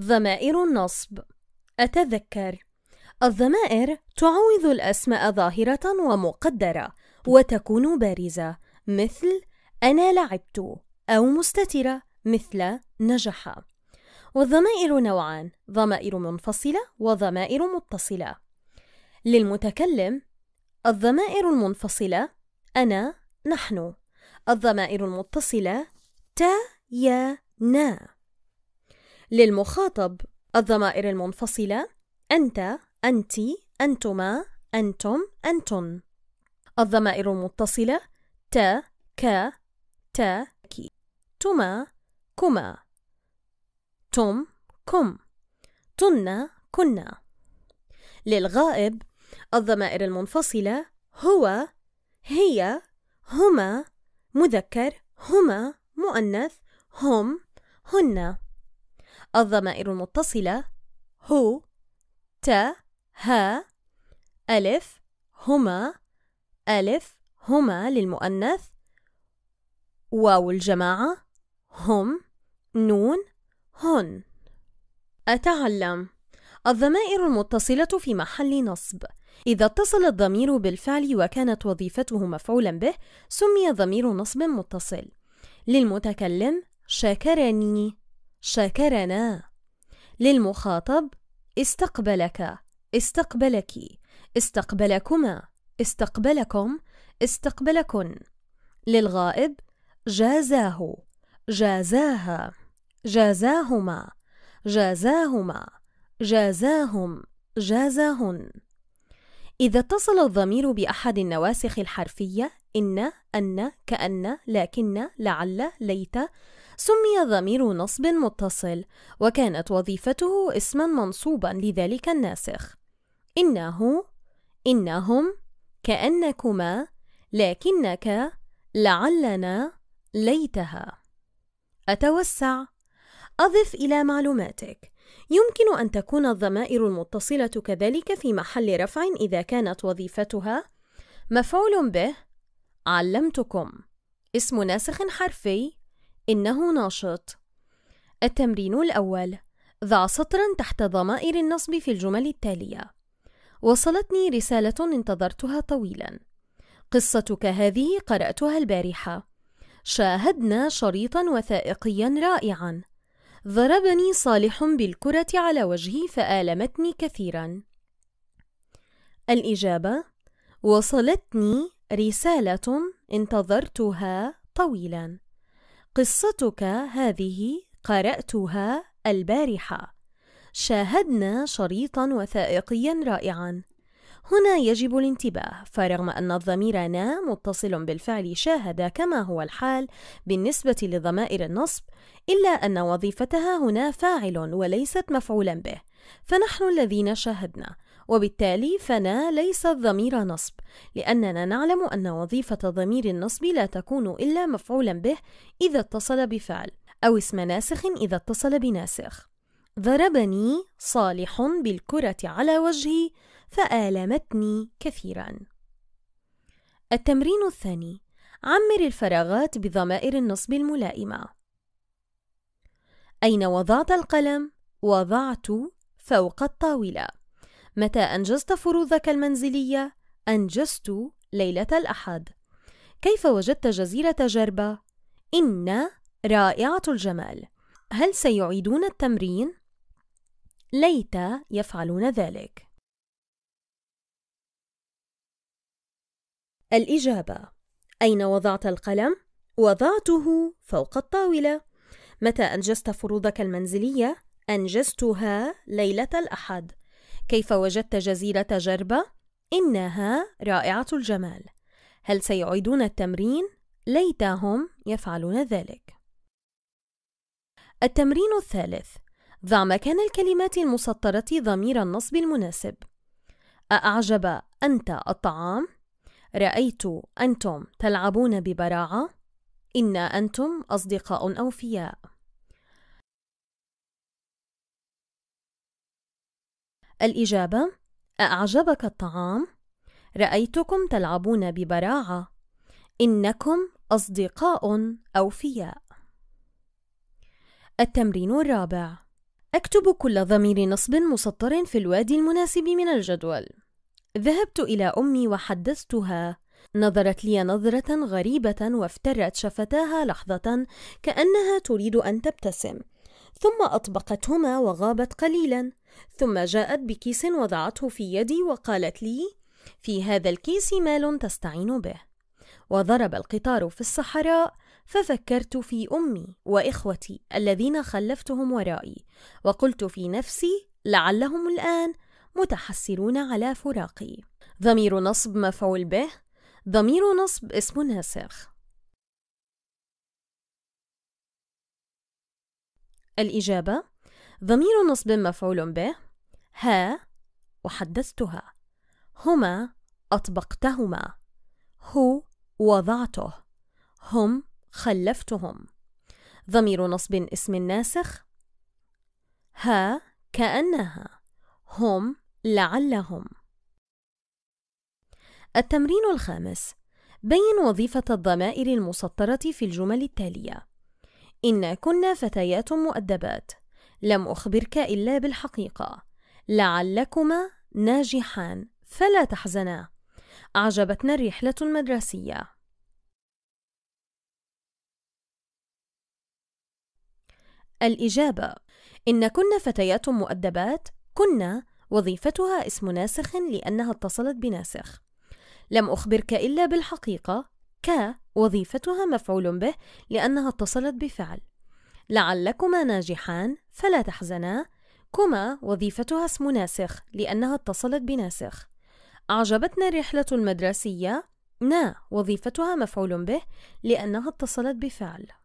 ضمائر النصب أتذكر الضمائر تعوض الأسماء ظاهرة ومقدرة وتكون بارزة مثل أنا لعبت أو مستترة مثل نجح والضمائر نوعان ضمائر منفصلة وضمائر متصلة للمتكلم الضمائر المنفصلة أنا نحن الضمائر المتصلة تا يا نا للمخاطب الضمائر المنفصلة أنت أنتِ أنتما أنتم أنتن الضمائر المتصلة ت ك ت كي تما كما تم كم تن كنا للغائب الضمائر المنفصلة هو هي هما مذكر هما مؤنث هم هن الضمائر المتصلة هو ت ها ألف هما ألف هما للمؤنث واو الجماعة هم نون هن أتعلم الضمائر المتصلة في محل نصب إذا اتصل الضمير بالفعل وكانت وظيفته مفعولا به سمي ضمير نصب متصل للمتكلم شكرني شكرنا للمخاطب استقبلك استقبلك استقبلكما استقبلكم استقبلكن للغائب جازاه جازاها جازاهما جازاهما جازاهم جازاهن إذا اتصل الضمير بأحد النواسخ الحرفية إن أن كأن لكن لعل ليت سمي ضمير نصب متصل وكانت وظيفته اسما منصوبا لذلك الناسخ إنه إنهم كأنكما لكنك لعلنا ليتها أتوسع أضف إلى معلوماتك يمكن أن تكون الضمائر المتصلة كذلك في محل رفع إذا كانت وظيفتها مفعول به علمتكم اسم ناسخ حرفي إنه ناشط التمرين الأول ضع سطرا تحت ضمائر النصب في الجمل التالية وصلتني رسالة انتظرتها طويلا قصتك هذه قرأتها البارحة شاهدنا شريطا وثائقيا رائعا ضربني صالح بالكرة على وجهي فآلمتني كثيرا الإجابة وصلتني رسالة انتظرتها طويلا قصتك هذه قرأتها البارحة. شاهدنا شريطا وثائقيا رائعا. هنا يجب الانتباه فرغم أن الضمير نا متصل بالفعل شاهد كما هو الحال بالنسبة لضمائر النصب إلا أن وظيفتها هنا فاعل وليست مفعولا به فنحن الذين شاهدنا وبالتالي فنا ليس ضمير نصب لأننا نعلم أن وظيفة ضمير النصب لا تكون إلا مفعولا به إذا اتصل بفعل أو اسم ناسخ إذا اتصل بناسخ ضربني صالح بالكرة على وجهي فآلمتني كثيرا التمرين الثاني عمر الفراغات بضمائر النصب الملائمة أين وضعت القلم؟ وضعت فوق الطاولة متى أنجزت فروضك المنزلية؟ أنجزت ليلة الأحد. كيف وجدت جزيرة جربة؟ إن رائعة الجمال. هل سيعيدون التمرين؟ ليت يفعلون ذلك. الإجابة: أين وضعت القلم؟ وضعته فوق الطاولة. متى أنجزت فروضك المنزلية؟ أنجزتها ليلة الأحد. كيف وجدت جزيرة جربة؟ إنها رائعة الجمال. هل سيعيدون التمرين؟ ليتهم يفعلون ذلك. التمرين الثالث: ضع مكان الكلمات المسطرة ضمير النصب المناسب. أأعجب أنت الطعام؟ رأيت أنتم تلعبون ببراعة؟ إن أنتم أصدقاء أوفياء. الإجابة: أأعجبك الطعام؟ رأيتكم تلعبون ببراعة. إنكم أصدقاء أوفياء. التمرين الرابع: أكتب كل ضمير نصب مسطر في الوادي المناسب من الجدول. ذهبت إلى أمي وحدثتها. نظرت لي نظرة غريبة وافترت شفتاها لحظة كأنها تريد أن تبتسم، ثم أطبقتهما وغابت قليلا ثم جاءت بكيس وضعته في يدي وقالت لي في هذا الكيس مال تستعين به وضرب القطار في الصحراء ففكرت في امي واخوتي الذين خلفتهم ورائي وقلت في نفسي لعلهم الان متحسرون على فراقي ضمير نصب مفعول به ضمير نصب اسم ناسخ الإجابة ضمير نصب مفعول به ها وحدثتها هما أطبقتهما هو وضعته هم خلفتهم ضمير نصب اسم ناسخ ها كأنها هم لعلهم التمرين الخامس بين وظيفة الضمائر المسطرة في الجمل التالية إن كنا فتيات مؤدبات لم أخبرك إلا بالحقيقة لعلكما ناجحان فلا تحزنا أعجبتنا الرحلة المدرسية الإجابة إن كنا فتيات مؤدبات كنا وظيفتها اسم ناسخ لأنها اتصلت بناسخ لم أخبرك إلا بالحقيقة ك وظيفتها مفعول به لأنها اتصلت بفعل لعلكما ناجحان فلا تحزنا كما وظيفتها اسم ناسخ لأنها اتصلت بناسخ أعجبتنا الرحلة المدرسية نا وظيفتها مفعول به لأنها اتصلت بفعل